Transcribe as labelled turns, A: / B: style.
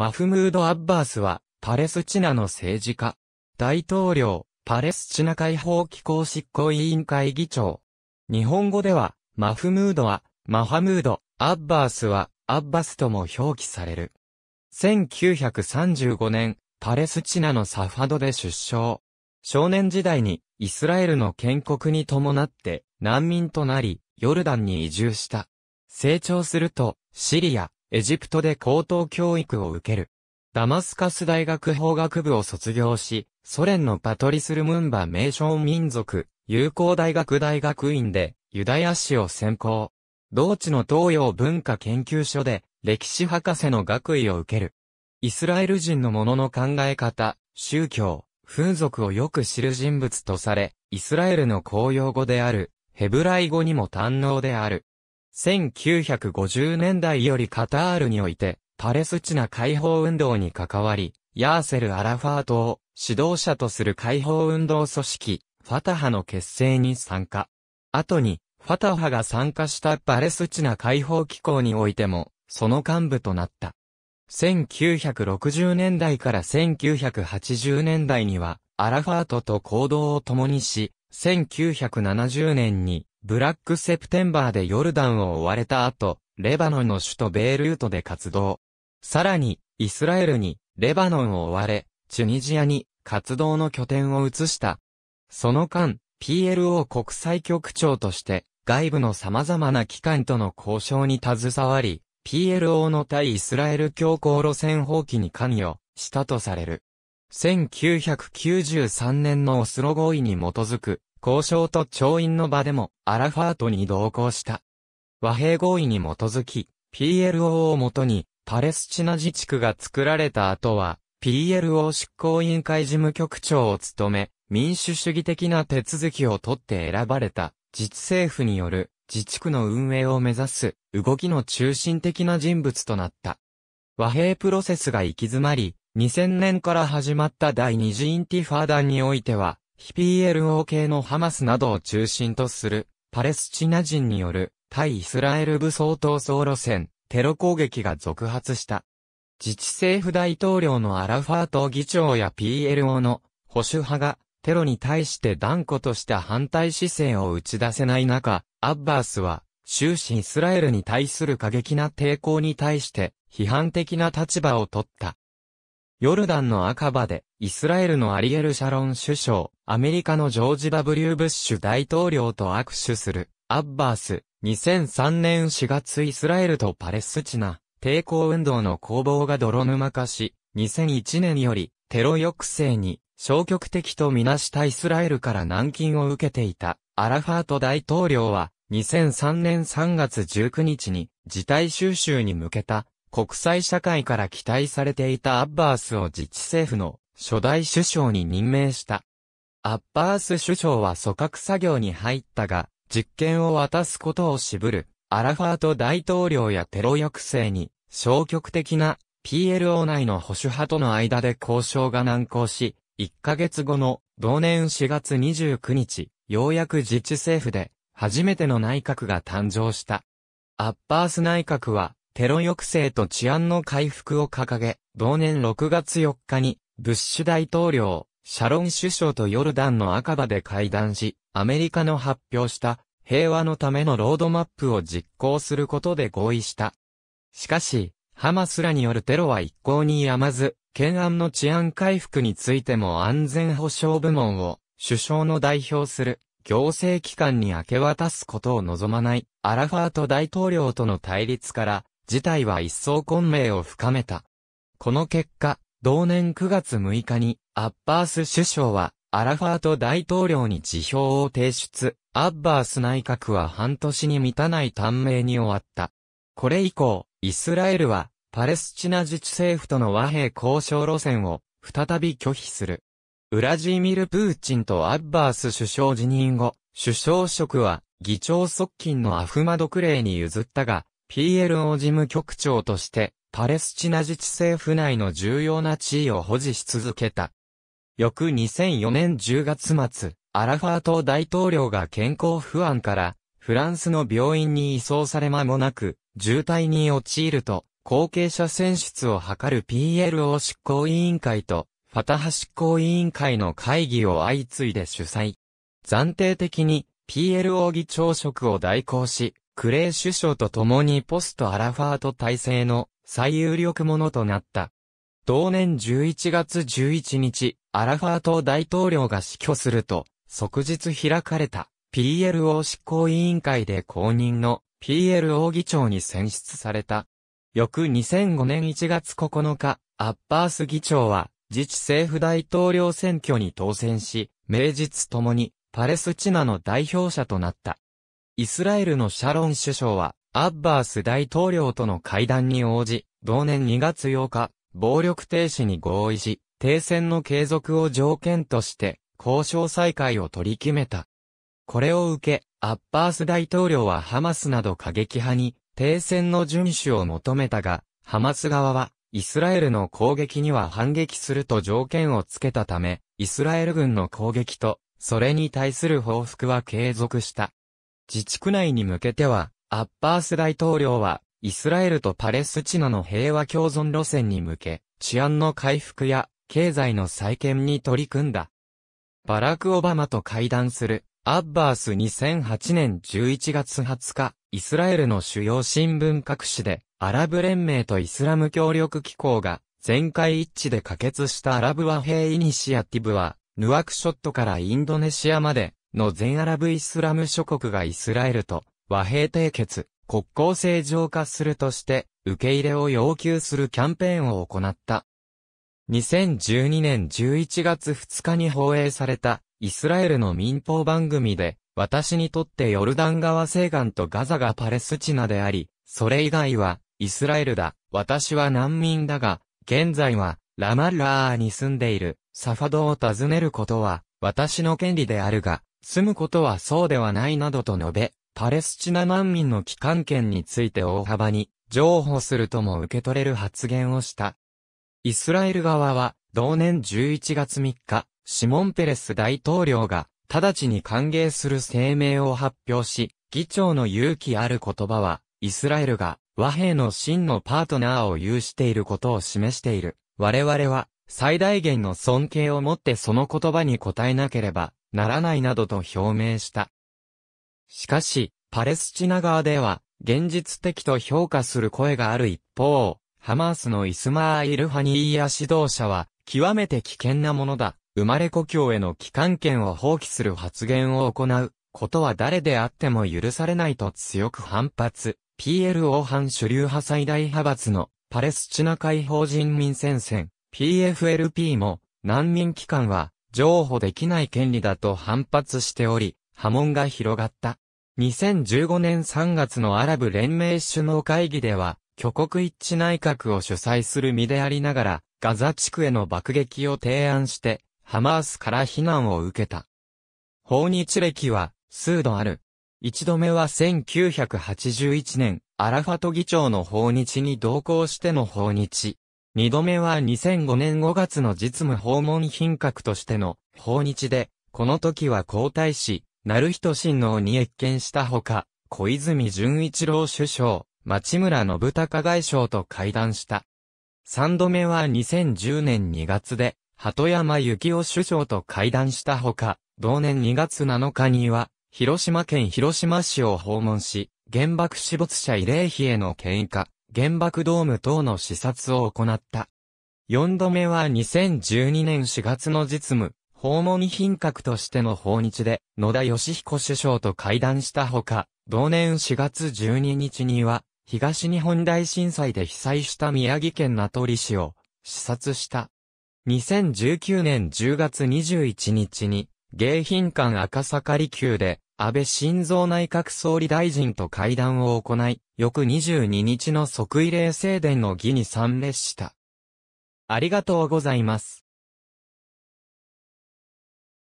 A: マフムード・アッバースは、パレスチナの政治家、大統領、パレスチナ解放機構執行委員会議長。日本語では、マフムードは、マハムード、アッバースは、アッバスとも表記される。1935年、パレスチナのサファドで出生。少年時代に、イスラエルの建国に伴って、難民となり、ヨルダンに移住した。成長すると、シリア、エジプトで高等教育を受ける。ダマスカス大学法学部を卒業し、ソ連のパトリス・ルムンバ名称民族、友好大学大学院でユダヤ史を専攻。同地の東洋文化研究所で歴史博士の学位を受ける。イスラエル人のものの考え方、宗教、風俗をよく知る人物とされ、イスラエルの公用語である、ヘブライ語にも堪能である。1950年代よりカタールにおいて、パレスチナ解放運動に関わり、ヤーセル・アラファートを指導者とする解放運動組織、ファタハの結成に参加。後に、ファタハが参加したパレスチナ解放機構においても、その幹部となった。1960年代から1980年代には、アラファートと行動を共にし、1970年にブラックセプテンバーでヨルダンを追われた後、レバノンの首都ベイルートで活動。さらに、イスラエルに、レバノンを追われ、チュニジアに、活動の拠点を移した。その間、PLO 国際局長として、外部の様々な機関との交渉に携わり、PLO の対イスラエル強硬路線放棄に関与したとされる。1993年のオスロ合意に基づく交渉と調印の場でもアラファートに同行した。和平合意に基づき、PLO をもとにパレスチナ自治区が作られた後は、PLO 執行委員会事務局長を務め、民主主義的な手続きをとって選ばれた自治政府による自治区の運営を目指す動きの中心的な人物となった。和平プロセスが行き詰まり、2000年から始まった第二次インティファーダにおいては、非 PLO 系のハマスなどを中心とするパレスチナ人による対イスラエル武装闘争路線、テロ攻撃が続発した。自治政府大統領のアラファート議長や PLO の保守派がテロに対して断固とした反対姿勢を打ち出せない中、アッバースは終始イスラエルに対する過激な抵抗に対して批判的な立場を取った。ヨルダンの赤場で、イスラエルのアリエル・シャロン首相、アメリカのジョージ・ W・ ブッシュ大統領と握手する、アッバース、2003年4月イスラエルとパレスチナ、抵抗運動の攻防が泥沼化し、2001年より、テロ抑制に、消極的とみなしたイスラエルから軟禁を受けていた、アラファート大統領は、2003年3月19日に、事態収集に向けた、国際社会から期待されていたアッバースを自治政府の初代首相に任命した。アッバース首相は組閣作業に入ったが、実権を渡すことを渋る、アラファート大統領やテロ抑制に、消極的な PLO 内の保守派との間で交渉が難航し、1ヶ月後の同年4月29日、ようやく自治政府で初めての内閣が誕生した。アッバース内閣はテロ抑制と治安の回復を掲げ、同年6月4日に、ブッシュ大統領、シャロン首相とヨルダンの赤場で会談し、アメリカの発表した平和のためのロードマップを実行することで合意した。しかし、ハマスらによるテロは一向にやまず、懸案の治安回復についても安全保障部門を首相の代表する行政機関に明け渡すことを望まないアラファート大統領との対立から事態は一層混迷を深めた。この結果、同年9月6日に、アッバース首相は、アラファート大統領に辞表を提出、アッバース内閣は半年に満たない短命に終わった。これ以降、イスラエルは、パレスチナ自治政府との和平交渉路線を、再び拒否する。ウラジーミル・プーチンとアッバース首相辞任後、首相職は、議長側近のアフマドクレイに譲ったが、PLO 事務局長として、パレスチナ自治政府内の重要な地位を保持し続けた。翌2004年10月末、アラファート大統領が健康不安から、フランスの病院に移送され間もなく、渋滞に陥ると、後継者選出を図る PLO 執行委員会と、ファタハ執行委員会の会議を相次いで主催。暫定的に PLO 議長職を代行し、クレイ首相と共にポストアラファート体制の最有力者となった。同年11月11日、アラファート大統領が死去すると、即日開かれた PLO 執行委員会で公認の PLO 議長に選出された。翌2005年1月9日、アッバース議長は自治政府大統領選挙に当選し、名実ともにパレスチナの代表者となった。イスラエルのシャロン首相は、アッバース大統領との会談に応じ、同年2月8日、暴力停止に合意し、停戦の継続を条件として、交渉再開を取り決めた。これを受け、アッバース大統領はハマスなど過激派に、停戦の遵守を求めたが、ハマス側は、イスラエルの攻撃には反撃すると条件を付けたため、イスラエル軍の攻撃と、それに対する報復は継続した。自治区内に向けては、アッバース大統領は、イスラエルとパレスチナの平和共存路線に向け、治安の回復や、経済の再建に取り組んだ。バラク・オバマと会談する、アッバース2008年11月20日、イスラエルの主要新聞各紙で、アラブ連盟とイスラム協力機構が、全会一致で可決したアラブ和平イニシアティブは、ヌアクショットからインドネシアまで、の全アラブイスラム諸国がイスラエルと和平締結、国交正常化するとして、受け入れを要求するキャンペーンを行った。2012年11月2日に放映された、イスラエルの民放番組で、私にとってヨルダン川西岸とガザがパレスチナであり、それ以外は、イスラエルだ。私は難民だが、現在は、ラマラーに住んでいる、サファドを訪ねることは、私の権利であるが、住むことはそうではないなどと述べ、パレスチナ難民の帰還権について大幅に譲歩するとも受け取れる発言をした。イスラエル側は、同年11月3日、シモン・ペレス大統領が、直ちに歓迎する声明を発表し、議長の勇気ある言葉は、イスラエルが和平の真のパートナーを有していることを示している。我々は最大限の尊敬を持ってその言葉に応えなければならないなどと表明した。しかし、パレスチナ側では、現実的と評価する声がある一方、ハマースのイスマーイル・ハニーヤ指導者は、極めて危険なものだ。生まれ故郷への帰還権を放棄する発言を行うことは誰であっても許されないと強く反発。PLO 反主流派最大派閥のパレスチナ解放人民戦線 PFLP も難民機関は譲歩できない権利だと反発しており、波紋が広がった。2015年3月のアラブ連盟首脳会議では、挙国一致内閣を主催する身でありながら、ガザ地区への爆撃を提案して、ハマースから非難を受けた。訪日歴は、数度ある。一度目は1981年、アラファト議長の訪日に同行しての訪日。二度目は2005年5月の実務訪問品格としての訪日で、この時は皇太子、成人親王に謁見したほか、小泉純一郎首相、町村信孝外相と会談した。三度目は2010年2月で、鳩山幸雄首相と会談したほか、同年2月7日には、広島県広島市を訪問し、原爆死没者慰霊碑への献花、原爆ドーム等の視察を行った。4度目は2012年4月の実務、訪問品格としての訪日で、野田義彦首相と会談したほか、同年4月12日には、東日本大震災で被災した宮城県名取市を視察した。2019年10月21日に、迎賓館赤坂離宮で安倍晋三内閣総理大臣と会談を行い、翌22日の即位礼正殿の儀に参列した。ありがとうございます。